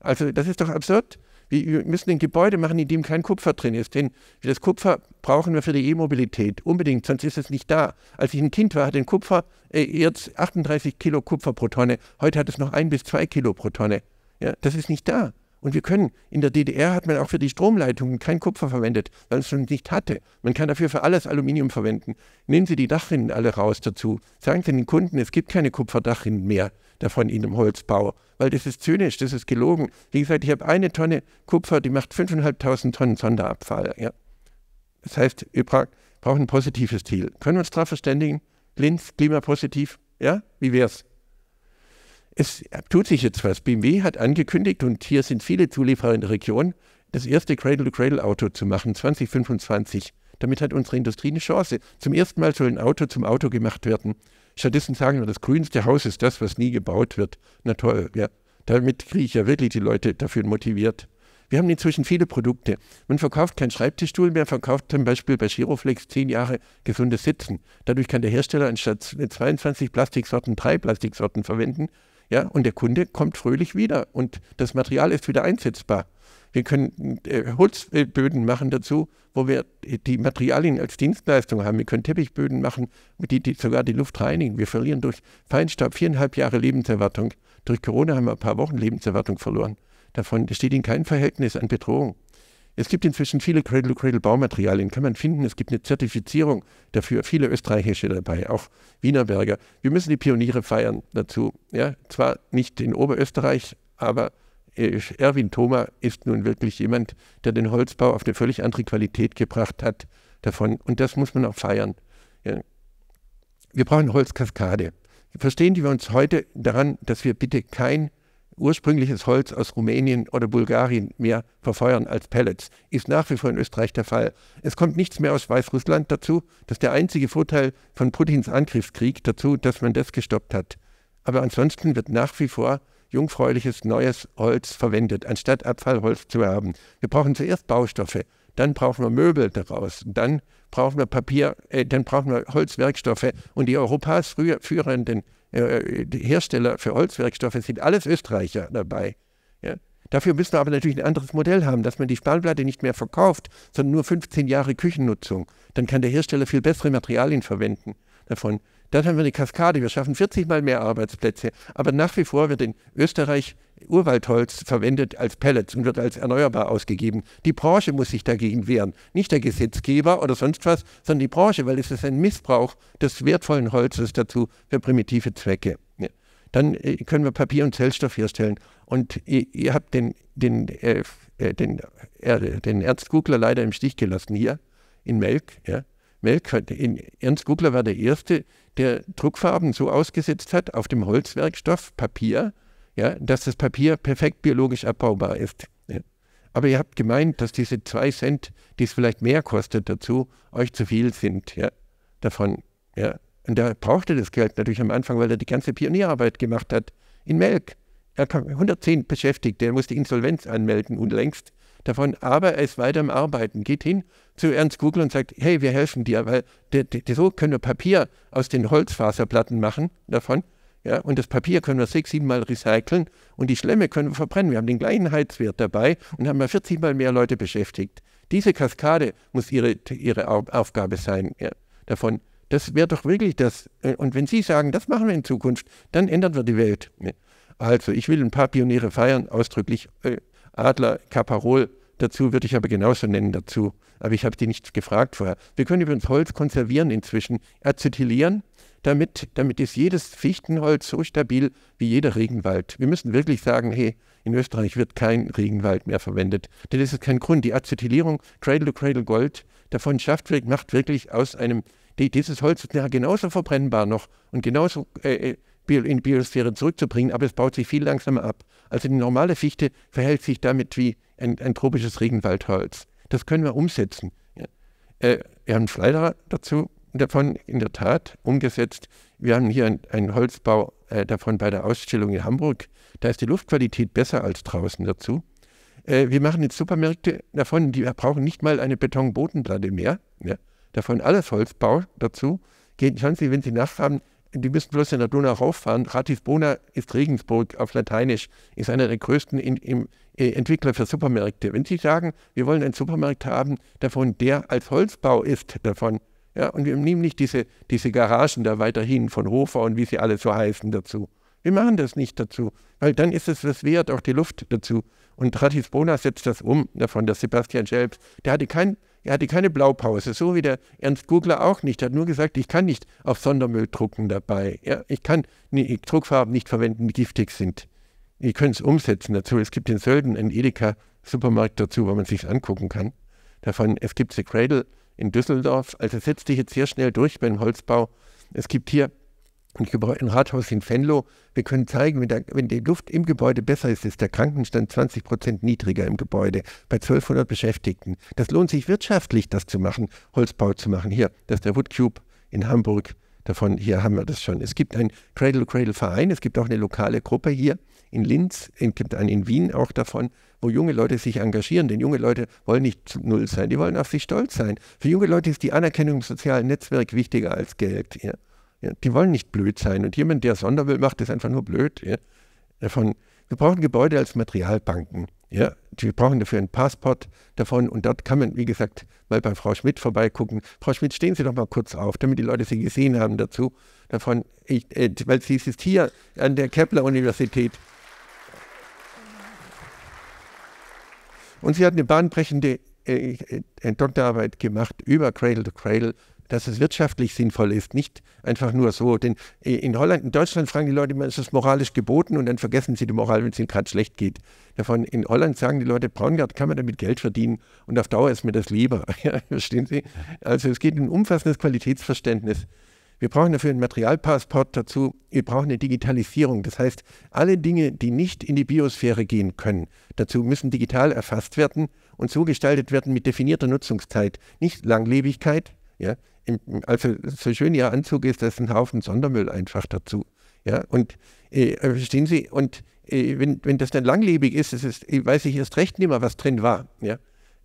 Also das ist doch absurd. Wir müssen ein Gebäude machen, in dem kein Kupfer drin ist. Denn das Kupfer brauchen wir für die E-Mobilität unbedingt, sonst ist es nicht da. Als ich ein Kind war, hatte ein Kupfer äh, jetzt 38 Kilo Kupfer pro Tonne. Heute hat es noch ein bis zwei Kilo pro Tonne. Ja, das ist nicht da. Und wir können, in der DDR hat man auch für die Stromleitungen kein Kupfer verwendet, weil es schon nicht hatte. Man kann dafür für alles Aluminium verwenden. Nehmen Sie die Dachrinnen alle raus dazu. Sagen Sie den Kunden, es gibt keine Kupferdachrinnen mehr da von Ihrem Holzbau. Weil das ist zynisch, das ist gelogen. Wie gesagt, ich habe eine Tonne Kupfer, die macht 5.500 Tonnen Sonderabfall. Ja. Das heißt, wir brauchen ein positives Ziel. Können wir uns darauf verständigen? Linz, klimapositiv? Ja? Wie wär's? Es tut sich jetzt was. BMW hat angekündigt, und hier sind viele Zulieferer in der Region, das erste Cradle-to-Cradle-Auto zu machen, 2025. Damit hat unsere Industrie eine Chance. Zum ersten Mal soll ein Auto zum Auto gemacht werden. Stattdessen sagen wir, das grünste Haus ist das, was nie gebaut wird. Na toll, ja. Damit kriege ich ja wirklich die Leute dafür motiviert. Wir haben inzwischen viele Produkte. Man verkauft keinen Schreibtischstuhl mehr, verkauft zum Beispiel bei Giroflex zehn Jahre gesundes Sitzen. Dadurch kann der Hersteller anstatt 22 Plastiksorten drei Plastiksorten verwenden. Ja, und der Kunde kommt fröhlich wieder und das Material ist wieder einsetzbar. Wir können äh, Holzböden machen dazu, wo wir die Materialien als Dienstleistung haben. Wir können Teppichböden machen, die, die sogar die Luft reinigen. Wir verlieren durch Feinstaub viereinhalb Jahre Lebenserwartung. Durch Corona haben wir ein paar Wochen Lebenserwartung verloren. Davon steht in keinem Verhältnis an Bedrohung. Es gibt inzwischen viele Cradle-to-Cradle-Baumaterialien, kann man finden. Es gibt eine Zertifizierung dafür, viele österreichische dabei, auch Wienerberger. Wir müssen die Pioniere feiern dazu. Ja? Zwar nicht in Oberösterreich, aber äh, Erwin Thoma ist nun wirklich jemand, der den Holzbau auf eine völlig andere Qualität gebracht hat davon. Und das muss man auch feiern. Ja. Wir brauchen Holzkaskade. Verstehen wir uns heute daran, dass wir bitte kein ursprüngliches Holz aus Rumänien oder Bulgarien mehr verfeuern als Pellets. Ist nach wie vor in Österreich der Fall. Es kommt nichts mehr aus Weißrussland dazu. Das ist der einzige Vorteil von Putins Angriffskrieg dazu, dass man das gestoppt hat. Aber ansonsten wird nach wie vor jungfräuliches neues Holz verwendet, anstatt Abfallholz zu haben. Wir brauchen zuerst Baustoffe, dann brauchen wir Möbel daraus, dann brauchen wir Papier, äh, dann brauchen wir Holzwerkstoffe. Und die Europas führenden äh, Hersteller für Holzwerkstoffe sind alles Österreicher dabei. Ja? Dafür müssen wir aber natürlich ein anderes Modell haben, dass man die Stahlplatte nicht mehr verkauft, sondern nur 15 Jahre Küchennutzung. Dann kann der Hersteller viel bessere Materialien verwenden davon. Dann haben wir eine Kaskade. Wir schaffen 40 mal mehr Arbeitsplätze. Aber nach wie vor wird in Österreich Urwaldholz verwendet als Pellets und wird als erneuerbar ausgegeben. Die Branche muss sich dagegen wehren. Nicht der Gesetzgeber oder sonst was, sondern die Branche, weil es ist ein Missbrauch des wertvollen Holzes dazu für primitive Zwecke. Dann äh, können wir Papier und Zellstoff herstellen. Und ihr, habt den, den, äh, äh, den, äh, den Ernst Gugler leider im Stich gelassen hier in Melk. Ja. Melk, in, Ernst Gugler war der Erste, der Druckfarben so ausgesetzt hat auf dem Holzwerkstoff Papier, ja, dass das Papier perfekt biologisch abbaubar ist. Ja. Aber ihr habt gemeint, dass diese zwei Cent, die es vielleicht mehr kostet dazu, euch zu viel sind ja, davon. Ja. Und da brauchte das Geld natürlich am Anfang, weil er die ganze Pionierarbeit gemacht hat in Melk. Er kam 110 beschäftigt, er musste Insolvenz anmelden und längst davon, aber er ist weiter am Arbeiten. Geht hin zu Ernst Google und sagt, hey, wir helfen dir, weil so können wir Papier aus den Holzfaserplatten machen davon. Ja, und das Papier können wir sechs, sieben Mal recyceln und die Schlemme können wir verbrennen. Wir haben den gleichen Heizwert dabei und haben mal 40 Mal mehr Leute beschäftigt. Diese Kaskade muss ihre, ihre Aufgabe sein ja, davon. Das wäre doch wirklich das. Äh, und wenn Sie sagen, das machen wir in Zukunft, dann ändern wir die Welt. Ne? Also, ich will ein paar Pioniere feiern, ausdrücklich äh, Adler, Caparol, dazu würde ich aber genauso nennen dazu. Aber ich habe die nicht gefragt vorher. Wir können übrigens Holz konservieren inzwischen, acetylieren, damit, damit ist jedes Fichtenholz so stabil wie jeder Regenwald. Wir müssen wirklich sagen, hey, in Österreich wird kein Regenwald mehr verwendet. Denn das ist kein Grund. Die Acetylierung, Cradle to Cradle Gold, davon schafft, macht wirklich aus einem, dieses Holz ist ja genauso verbrennbar noch und genauso äh, äh in die Biosphäre zurückzubringen, aber es baut sich viel langsamer ab. Also die normale Fichte verhält sich damit wie ein, ein tropisches Regenwaldholz. Das können wir umsetzen. Ja. Äh, wir haben Flyer dazu davon in der Tat umgesetzt. Wir haben hier einen, Holzbau äh, davon bei der Ausstellung in Hamburg. Da ist die Luftqualität besser als draußen dazu. Äh, wir machen jetzt Supermärkte davon, die brauchen nicht mal eine Betonbodenplatte mehr. Ja. Davon alles Holzbau dazu. Gehen, schauen Sie, wenn Sie nachfragen, die müssen bloß in der Donau rauffahren. Ratisbona ist Regensburg auf Lateinisch, ist einer der größten in, im, äh, Entwickler für Supermärkte, wenn sie sagen, wir wollen einen Supermarkt haben, davon der als Holzbau ist, davon, ja, und wir nehmen nicht diese, diese Garagen da weiterhin von Hofer und wie sie alle so heißen dazu. Wir machen das nicht dazu, weil dann ist es was wert, auch die Luft dazu. Und Ratisbona setzt das um, davon der Sebastian Schelps. Der hatte, kein, er hatte keine Blaupause, so wie der Ernst Gugler auch nicht. Er hat nur gesagt, ich kann nicht auf Sondermüll drucken dabei. Ja, ich kann die Druckfarben nicht verwenden, die giftig sind. Ihr könnt es umsetzen dazu. Es gibt den Sölden einen Edeka-Supermarkt dazu, wo man sich angucken kann. Davon, es gibt The Cradle in Düsseldorf. Also setz dich jetzt sehr schnell durch beim Holzbau. Es gibt hier ein, Gebäude, ein Rathaus in Fenlo. Wir können zeigen, wenn, der, wenn die Luft im Gebäude besser ist, ist der Krankenstand 20 Prozent niedriger im Gebäude bei 1200 Beschäftigten. Das lohnt sich wirtschaftlich, das zu machen, Holzbau zu machen. Hier, das ist der Woodcube in Hamburg davon, hier haben wir das schon. Es gibt einen Cradle-to-Cradle-Verein, es gibt auch eine lokale Gruppe hier, in Linz, es gibt einen in Wien auch davon, wo junge Leute sich engagieren. Denn junge Leute wollen nicht zu null sein, die wollen auf sich stolz sein. Für junge Leute ist die Anerkennung im sozialen Netzwerk wichtiger als Geld. Ja. Ja, die wollen nicht blöd sein. Und jemand, der Sondermüll macht, ist einfach nur blöd. Ja. Davon, wir brauchen Gebäude als Materialbanken. Ja, wir brauchen dafür einen Passport davon und dort kann man, wie gesagt, mal bei Frau Schmidt vorbeigucken. Frau Schmidt, stehen Sie doch mal kurz auf, damit die Leute Sie gesehen haben dazu, davon, ich, äh, weil sie ist hier an der Kepler-Universität Und sie hat eine bahnbrechende äh, Doktorarbeit gemacht über Cradle to Cradle, dass es wirtschaftlich sinnvoll ist, nicht einfach nur so. Denn äh, in Holland, in Deutschland fragen die Leute immer, ist das moralisch geboten und dann vergessen sie die Moral, wenn es ihnen gerade schlecht geht. Davon in Holland sagen die Leute, Braungart kann man damit Geld verdienen und auf Dauer ist mir das lieber. Ja, verstehen Sie? Also es geht um ein umfassendes Qualitätsverständnis wir brauchen dafür einen Materialpassport dazu. Wir brauchen eine Digitalisierung. Das heißt, alle Dinge, die nicht in die Biosphäre gehen können, dazu müssen digital erfasst werden und so gestaltet werden mit definierter Nutzungszeit. Nicht Langlebigkeit. Ja? Also so schön Ihr Anzug ist, das ist ein Haufen Sondermüll einfach dazu. Ja? Und äh, äh verstehen Sie, und äh, wenn, wenn das dann langlebig ist, ist weiß ich erst recht nicht mehr, was drin war. Ja?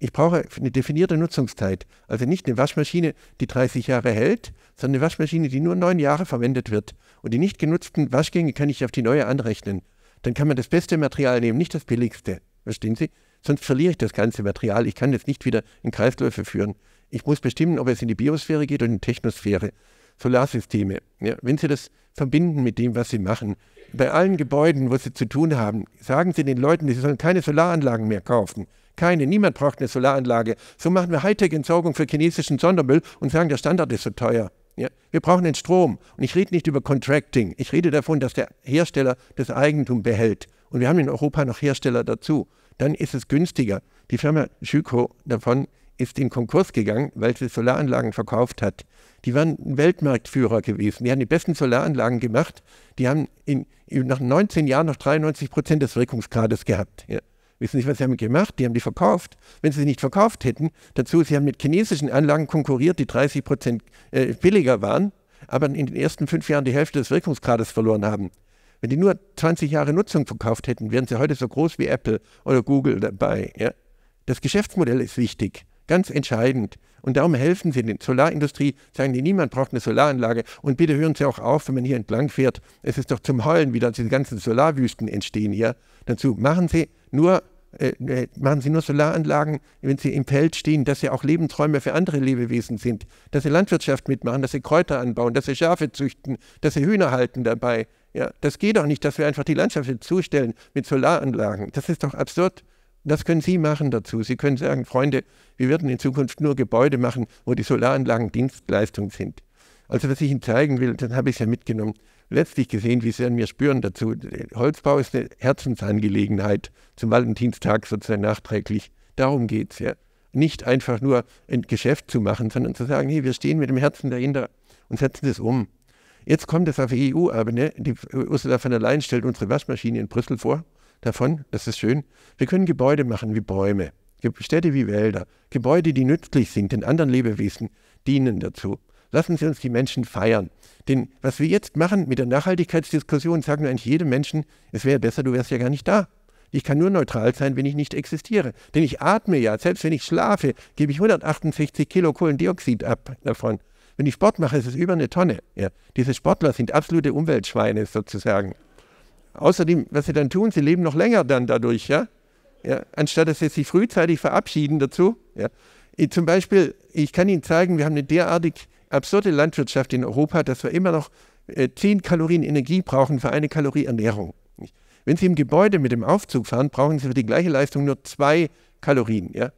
Ich brauche eine definierte Nutzungszeit. Also nicht eine Waschmaschine, die 30 Jahre hält, sondern eine Waschmaschine, die nur neun Jahre verwendet wird. Und die nicht genutzten Waschgänge kann ich auf die neue anrechnen. Dann kann man das beste Material nehmen, nicht das billigste. Verstehen Sie? Sonst verliere ich das ganze Material. Ich kann das nicht wieder in Kreisläufe führen. Ich muss bestimmen, ob es in die Biosphäre geht oder in die Technosphäre. Solarsysteme. Ja, wenn Sie das verbinden mit dem, was Sie machen, bei allen Gebäuden, wo Sie zu tun haben, sagen Sie den Leuten, sie sollen keine Solaranlagen mehr kaufen. Keine, niemand braucht eine Solaranlage. So machen wir Hightech-Entsorgung für chinesischen Sondermüll und sagen, der Standard ist so teuer. Ja, wir brauchen den Strom. Und ich rede nicht über Contracting. Ich rede davon, dass der Hersteller das Eigentum behält. Und wir haben in Europa noch Hersteller dazu. Dann ist es günstiger. Die Firma Schüco davon ist in Konkurs gegangen, weil sie Solaranlagen verkauft hat. Die waren Weltmarktführer gewesen. Die haben die besten Solaranlagen gemacht. Die haben in, nach 19 Jahren noch 93 Prozent des Wirkungsgrades gehabt. Ja. Wissen Sie, was sie haben gemacht? Die haben die verkauft. Wenn sie sie nicht verkauft hätten, dazu, sie haben mit chinesischen Anlagen konkurriert, die 30 Prozent äh, billiger waren, aber in den ersten fünf Jahren die Hälfte des Wirkungsgrades verloren haben. Wenn die nur 20 Jahre Nutzung verkauft hätten, wären sie heute so groß wie Apple oder Google dabei. Ja? Das Geschäftsmodell ist wichtig, ganz entscheidend. Und darum helfen sie der Solarindustrie, sagen die, niemand braucht eine Solaranlage. Und bitte hören Sie auch auf, wenn man hier entlang fährt. Es ist doch zum Heulen, wie da diese ganzen Solarwüsten entstehen hier. Dazu machen Sie nur äh, äh, machen Sie nur Solaranlagen, wenn Sie im Feld stehen, dass Sie auch Lebensräume für andere Lebewesen sind, dass Sie Landwirtschaft mitmachen, dass Sie Kräuter anbauen, dass Sie Schafe züchten, dass Sie Hühner halten dabei. Ja, das geht doch nicht, dass wir einfach die Landschaft zustellen mit Solaranlagen. Das ist doch absurd. Das können Sie machen dazu. Sie können sagen, Freunde, wir werden in Zukunft nur Gebäude machen, wo die Solaranlagen Dienstleistung sind. Also was ich Ihnen zeigen will, dann habe ich es ja mitgenommen, letztlich gesehen, wie Sie an mir spüren dazu. Holzbau ist eine Herzensangelegenheit, zum Valentinstag sozusagen nachträglich. Darum geht es ja. Nicht einfach nur ein Geschäft zu machen, sondern zu sagen, hey, wir stehen mit dem Herzen dahinter und setzen das um. Jetzt kommt es auf EU-Ebene. Die Ursula von der Leyen stellt unsere Waschmaschine in Brüssel vor. Davon, das ist schön. Wir können Gebäude machen wie Bäume, Städte wie Wälder, Gebäude, die nützlich sind, den anderen Lebewesen dienen dazu. Lassen Sie uns die Menschen feiern. Denn was wir jetzt machen mit der Nachhaltigkeitsdiskussion, sagen wir eigentlich jedem Menschen, es wäre besser, du wärst ja gar nicht da. Ich kann nur neutral sein, wenn ich nicht existiere. Denn ich atme ja. Selbst wenn ich schlafe, gebe ich 168 Kilo Kohlendioxid ab davon. Wenn ich Sport mache, ist es über eine Tonne. Ja. Diese Sportler sind absolute Umweltschweine sozusagen. Außerdem, was sie dann tun, sie leben noch länger dann dadurch, ja? ja anstatt dass sie sich frühzeitig verabschieden dazu. Ja. Ich, zum Beispiel, ich kann Ihnen zeigen, wir haben eine derartig absurde Landwirtschaft in Europa, dass wir immer noch äh, 10 Kalorien Energie brauchen für eine Kalorie Ernährung. Wenn Sie im Gebäude mit dem Aufzug fahren, brauchen Sie für die gleiche Leistung nur zwei Kalorien. Ja?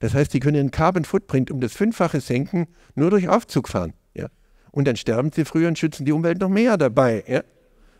Das heißt, Sie können Ihren Carbon Footprint um das Fünffache senken, nur durch Aufzug fahren. Ja? Und dann sterben Sie früher und schützen die Umwelt noch mehr dabei. Ja?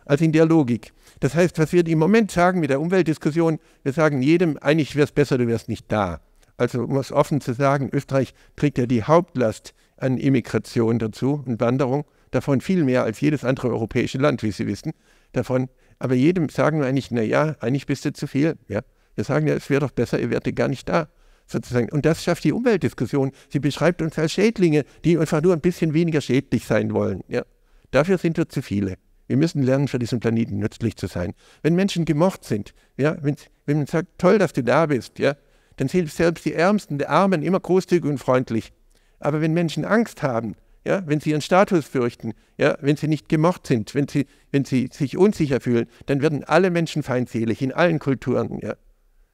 als in der Logik. Das heißt, was wir im Moment sagen mit der Umweltdiskussion, wir sagen jedem, eigentlich wäre es besser, du wärst nicht da. Also um es offen zu sagen, Österreich trägt ja die Hauptlast an Immigration dazu und Wanderung. Davon viel mehr als jedes andere europäische Land, wie Sie wissen. Davon. Aber jedem sagen wir eigentlich, naja, eigentlich bist du zu viel. Ja? Wir sagen ja, es wäre doch besser, ihr wärt gar nicht da. Sozusagen. Und das schafft die Umweltdiskussion. Sie beschreibt uns als Schädlinge, die einfach nur ein bisschen weniger schädlich sein wollen. Ja? Dafür sind wir zu viele. Wir müssen lernen, für diesen Planeten nützlich zu sein. Wenn Menschen gemocht sind, ja, wenn, wenn man sagt, toll, dass du da bist, ja, dann sind selbst die Ärmsten die Armen immer großzügig und freundlich. Aber wenn Menschen Angst haben, ja, wenn sie ihren Status fürchten, ja, wenn sie nicht gemocht sind, wenn sie, wenn sie sich unsicher fühlen, dann werden alle Menschen feindselig in allen Kulturen. Ja,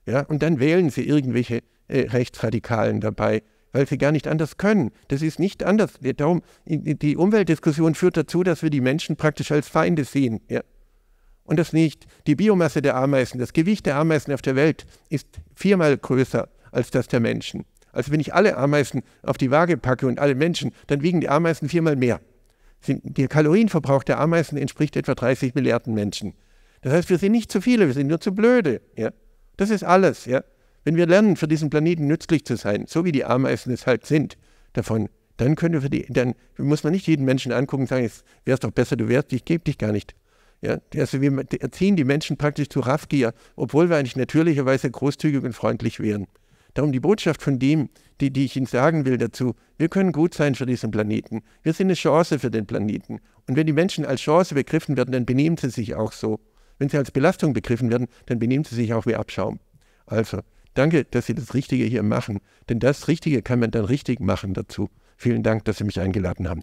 ja, und dann wählen sie irgendwelche äh, Rechtsradikalen dabei, weil sie gar nicht anders können. Das ist nicht anders. Darum, die Umweltdiskussion führt dazu, dass wir die Menschen praktisch als Feinde sehen. Ja. Und das nicht. Die Biomasse der Ameisen, das Gewicht der Ameisen auf der Welt ist viermal größer als das der Menschen. Also wenn ich alle Ameisen auf die Waage packe und alle Menschen, dann wiegen die Ameisen viermal mehr. Der Kalorienverbrauch der Ameisen entspricht etwa 30 Milliarden Menschen. Das heißt, wir sind nicht zu viele, wir sind nur zu blöde. Ja? Das ist alles. Ja? Wenn wir lernen, für diesen Planeten nützlich zu sein, so wie die Ameisen es halt sind, davon, dann, die, dann muss man nicht jeden Menschen angucken und sagen, es wäre doch besser, du wärst, ich gebe dich gar nicht. Ja? Also wir erziehen die Menschen praktisch zu Raffgier, obwohl wir eigentlich natürlicherweise großzügig und freundlich wären. Darum die Botschaft von dem, die, die ich Ihnen sagen will dazu, wir können gut sein für diesen Planeten. Wir sind eine Chance für den Planeten. Und wenn die Menschen als Chance begriffen werden, dann benehmen sie sich auch so. Wenn sie als Belastung begriffen werden, dann benehmen sie sich auch wie Abschaum. Also, danke, dass Sie das Richtige hier machen. Denn das Richtige kann man dann richtig machen dazu. Vielen Dank, dass Sie mich eingeladen haben.